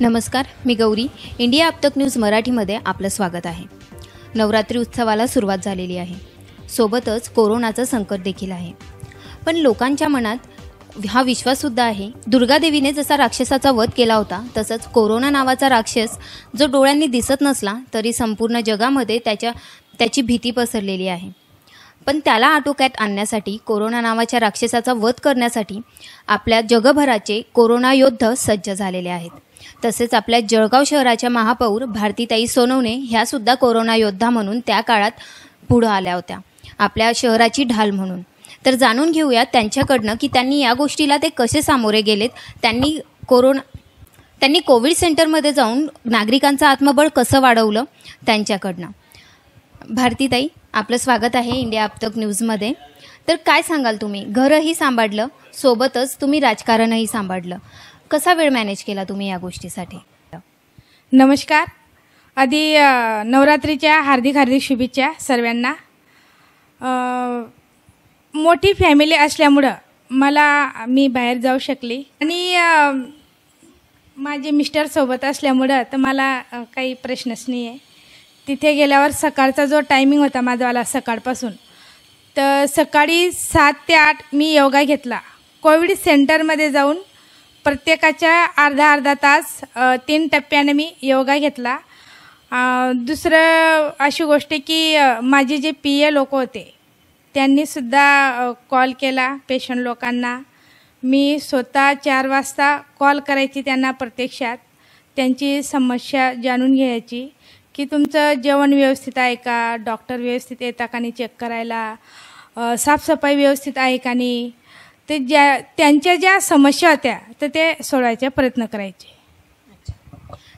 नमस्कार मी गौरी इंडिया आपतक न्यूज मराठीमध्ये आपलं स्वागत आहे नवरात्री उत्सवाला सुरुवात झालेली आहे सोबतच कोरोनाचं संकट देखील आहे पण लोकांच्या मनात हा विश्वाससुद्धा आहे दुर्गादेवीने जसा राक्षसाचा वध केला होता तसंच कोरोना नावाचा राक्षस जो डोळ्यांनी दिसत नसला तरी संपूर्ण जगामध्ये त्याच्या त्याची भीती पसरलेली आहे पण त्याला आटोक्यात आणण्यासाठी कोरोना नावाच्या राक्षसाचा वध करण्यासाठी आपल्या जगभराचे कोरोना योद्ध सज्ज झालेले आहेत तसेच आपल्या जळगाव शहराच्या महापौर भारतीताई सोनवणे ह्या सुद्धा कोरोना योद्धा म्हणून त्या काळात पुढं आल्या होत्या आपल्या शहराची ढाल म्हणून तर जाणून घेऊया त्यांच्याकडनं की त्यांनी या गोष्टीला ते कसे सामोरे गेलेत त्यांनी कोरोना त्यांनी कोविड सेंटरमध्ये जाऊन नागरिकांचं आत्मबळ कसं वाढवलं त्यांच्याकडनं भारतीताई आपलं स्वागत आहे इंडिया आपतक न्यूजमध्ये तर काय सांगाल तुम्ही घरही सांभाळलं सोबतच तुम्ही राजकारणही सांभाळलं कसा वेळ मॅनेज केला तुम्ही या गोष्टीसाठी नमस्कार आधी नवरात्रीच्या हार्दिक हार्दिक शुभेच्छा सर्वांना मोठी फॅमिली असल्यामुळं मला मी बाहेर जाऊ शकली आणि माझे मिस्टर सोबत असल्यामुळं तर मला काही प्रश्नच नाही आहे तिथे गेल्यावर सकाळचा जो टायमिंग होता माझावाला सकाळपासून तर सकाळी सात ते आठ मी योगा घेतला कोविड सेंटरमध्ये जाऊन प्रत्येकाच्या अर्धा अर्धा तास तीन टप्प्याने मी योगा घेतला दुसरं अशी गोष्ट की माझे जे पी ए लोक होते त्यांनीसुद्धा कॉल केला पेशंट लोकांना मी स्वतः चार वाजता कॉल करायची त्यांना प्रत्यक्षात त्यांची समस्या जाणून घ्यायची की तुमचं जेवण व्यवस्थित आहे का डॉक्टर व्यवस्थित येता का नाही चेक करायला साफसफाई व्यवस्थित आहे का नाही ते ज्या त्यांच्या ज्या समस्या होत्या तर ते सोडायचे प्रयत्न करायचे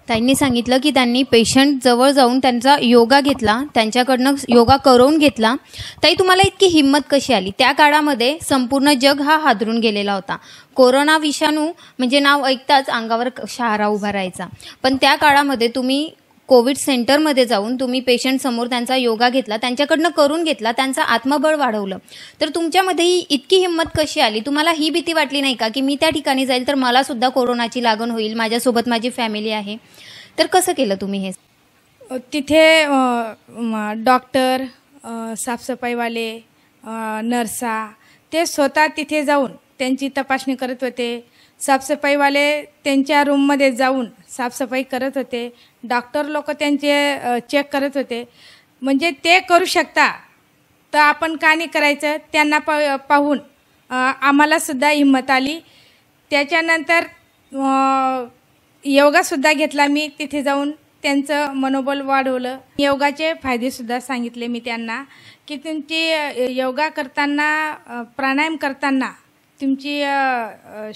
त्यांनी सांगितलं की त्यांनी पेशंट जवळ जाऊन त्यांचा योगा घेतला त्यांच्याकडनं योगा करून घेतला ताई तुम्हाला इतकी हिंमत कशी आली त्या काळामध्ये संपूर्ण जग हा हादरून गेलेला होता कोरोना विषाणू म्हणजे नाव ऐकताच अंगावर शहारा उभा राहायचा पण त्या काळामध्ये तुम्ही कोविड सेंटरमध्ये जाऊन तुम्ही पेशंट समोर त्यांचा योगा घेतला त्यांच्याकडनं करून घेतला त्यांचं आत्मबळ वाढवलं तर तुमच्यामध्ये इतकी हिंमत कशी आली तुम्हाला ही भीती वाटली नाही का की मी त्या ठिकाणी जाईल तर मला सुद्धा कोरोनाची लागण होईल माझ्यासोबत माझी फॅमिली आहे तर कसं केलं तुम्ही हे तिथे डॉक्टर साफसफाईवाले नर्सा ते स्वतः तिथे जाऊन त्यांची तपासणी करत होते साफसफाईवाले त्यांच्या रूममध्ये जाऊन साफसफाई करत होते डॉक्टर लोक त्यांचे चेक करत होते म्हणजे ते करू शकता तर आपण का नाही करायचं त्यांना पा पाहून आम्हालासुद्धा हिंमत आली त्याच्यानंतर योगासुद्धा घेतला मी तिथे जाऊन त्यांचं मनोबल वाढवलं योगाचे फायदेसुद्धा सांगितले मी त्यांना की तुमची योगा करताना प्राणायाम करताना तुमची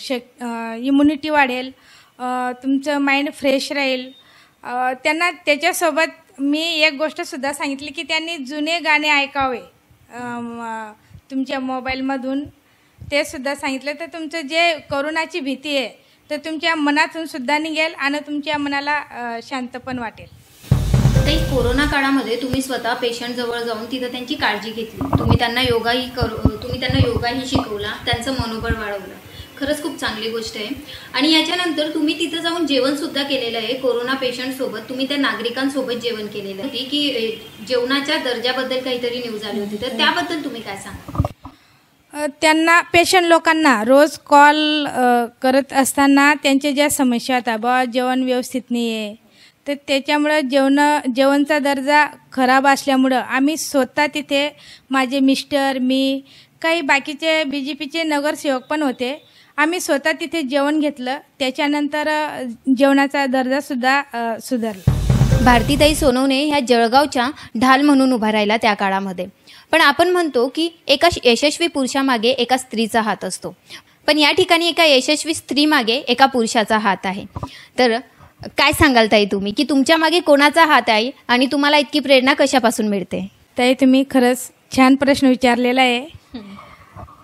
शक इम्युनिटी वाढेल तुमचं माइंड फ्रेश राहील त्यांना त्याच्यासोबत मी एक गोष्टसुद्धा सांगितली की त्यांनी जुने गाणे ऐकावे तुमच्या मोबाईलमधून ते सुद्धा सांगितलं तर तुमचं जे करोनाची भीती आहे तर तुमच्या मनातून सुद्धा निघेल आणि तुमच्या मनाला शांत पण वाटेल कोरोना काळामध्ये तुम्ही स्वतः पेशंट जवळ जाऊन तिथं त्यांची काळजी घेतली तुम्ही त्यांना योगाही करू मी त्यांना योगाही शिकवला त्यांचं मनोबळ वाढवलं खरंच खूप चांगली गोष्ट आहे आणि याच्यानंतर तुम्ही तिथं जाऊन जेवणसुद्धा केलेलं आहे कोरोना पेशंटसोबत तुम्ही त्या नागरिकांसोबत जेवण केलेलं होती की जेवणाच्या दर्जाबद्दल काहीतरी न्यूज आली होती तर त्याबद्दल तुम्ही काय सांगा त्यांना पेशंट लोकांना रोज कॉल करत असताना त्यांच्या ज्या समस्या होत्या बा जेवण व्यवस्थित नाही आहे तर त्याच्यामुळं जेवण जेवणचा दर्जा खराब असल्यामुळं आम्ही स्वतः तिथे माझे मिस्टर मी काही बाकीचे बी जे पीचे नगरसेवक पण होते आम्ही स्वतः तिथे जेवण घेतलं त्याच्यानंतर जेवणाचा दर्जासुद्धा सुधारला भारतीताई सोनवणे ह्या जळगावच्या ढाल म्हणून उभा राहिला त्या काळामध्ये पण आपण म्हणतो की एका यशस्वी पुरुषामागे एका स्त्रीचा हात असतो पण या ठिकाणी एका यशस्वी स्त्री मागे एका पुरुषाचा हात आहे तर काय सांगाल ताई तुम्ही की तुमच्या मागे कोणाचा हात आहे आणि तुम्हाला इतकी प्रेरणा कशापासून मिळते ताई तुम्ही खरंच छान प्रश्न विचारलेला आहे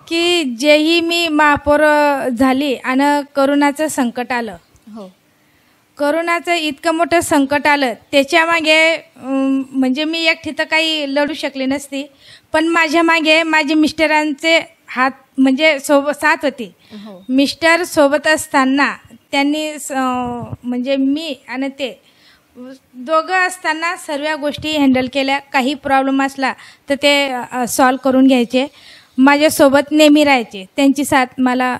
की जेही मी महापौर झाली आणि करोनाचं संकट आलं हो करोनाचं इतकं मोठं संकट आलं त्याच्या मागे म्हणजे मी एक तर काही लढू शकले नसती पण माझ्या मागे माझे मिस्टरांचे हात म्हणजे सोबत साथ होती हो। मिस्टर सोबत असताना त्यांनी म्हणजे मी आणि ते दोघं असताना सर्व गोष्टी हँडल केल्या काही प्रॉब्लेम असला तर ते सॉल्व करून घ्यायचे माझ्यासोबत नेहमी राहायचे त्यांची साथ मला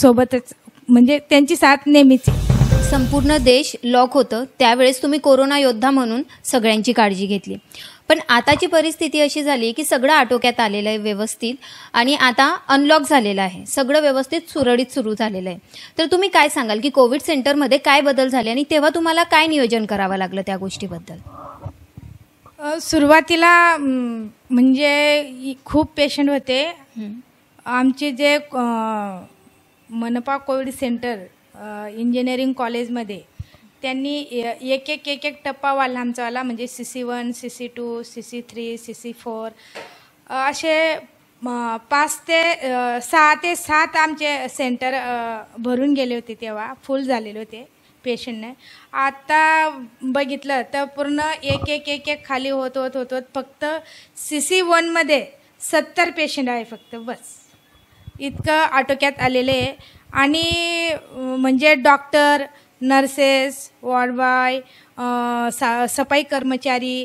सोबतच म्हणजे त्यांची साथ नेहमीच संपूर्ण देश लॉक होतं त्यावेळेस तुम्ही कोरोना योद्धा म्हणून सगळ्यांची काळजी घेतली पण आताची परिस्थिती अशी झाली की सगळं आटोक्यात आलेलं आहे व्यवस्थित आणि आता अनलॉक झालेलं आहे सगळं व्यवस्थित सुरळीत सुरू झालेलं आहे तर तुम्ही काय सांगाल की कोविड सेंटरमध्ये काय बदल झाले आणि तेव्हा तुम्हाला काय नियोजन करावं लागलं त्या गोष्टीबद्दल सुरुवातीला म्हणजे खूप पेशंट होते आमचे जे मनपा कोविड सेंटर इंजिनिअरिंग कॉलेजमध्ये त्यांनी एक एक एक एक टप्पा वाला आमचावाला म्हणजे C C one C C two C C three C C four असे पाच ते सहा ते सात आमचे सेंटर भरून गेले होते तेव्हा फुल झालेले होते पेशंटने आता बघितलं तर पूर्ण एक एक एक एक खाली होत होत होत होत फक्त सी सी वनमध्ये सत्तर पेशंट आहे फक्त बस इतकं आटोक्यात आलेले आणि म्हणजे डॉक्टर नर्सेस वॉर्डबॉय सा सफाई कर्मचारी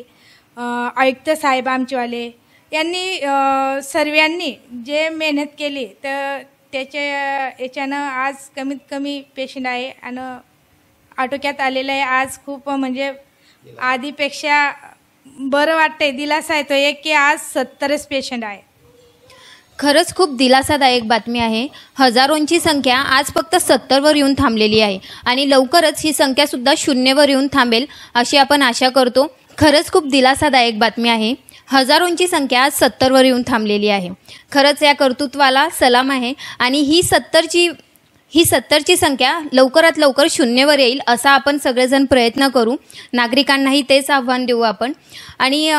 आयुक्त साहेब आमचेवाले यांनी सर्वांनी जे मेहनत केली तर त्याच्या याच्यानं आज कमीत कमी पेशंट आहे आणि आटोक्यात आलेलं आहे आज खूप म्हणजे आधीपेक्षा बरं वाटतंय दिलासा येतो एक की आज सत्तरच पेशंट आहे खरंच खूप दिलासादायक बातमी आहे हजारोंची संख्या आज फक्त सत्तरवर येऊन थांबलेली आहे आणि लवकरच ही संख्यासुद्धा शून्यवर येऊन थांबेल अशी आपण आशा करतो खरंच खूप दिलासादायक बातमी आहे हजारोंची संख्या आज सत्तरवर येऊन थांबलेली आहे खरंच या कर्तृत्वाला सलाम आहे आणि ही सत्तरची ही सत्तरची संख्या लवकरात लवकर शून्यवर येईल असा आपण सगळेजण प्रयत्न करू नागरिकांनाही तेच आव्हान देऊ आपण आणि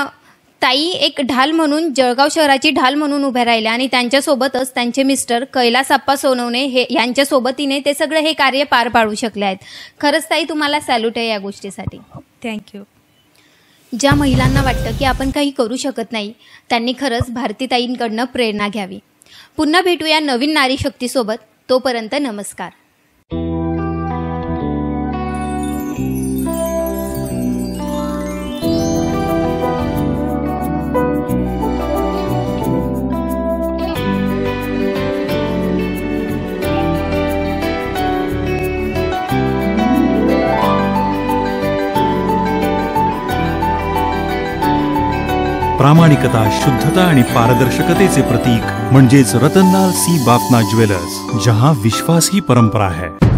ताई एक ढाल म्हणून जळगाव शहराची ढाल म्हणून उभ्या राहिल्या आणि त्यांच्यासोबतच त्यांचे मिस्टर कैलास आप्पा सोनवणे हे यांच्यासोबतीने ते सगळं हे कार्य पार पाडू शकले आहेत खरंच ताई तुम्हाला सॅल्यूट आहे या गोष्टीसाठी थँक्यू ज्या महिलांना वाटतं की आपण काही करू शकत नाही त्यांनी खरंच भारतीताईंकडनं प्रेरणा घ्यावी पुन्हा भेटूया नवीन नारी शक्तीसोबत तोपर्यंत नमस्कार प्रामाणिकता शुद्धता आणि पारदर्शकतेचे प्रतीक म्हणजेच रतनलाल सी बापना ज्वेलर्स जहां विश्वास ही परंपरा है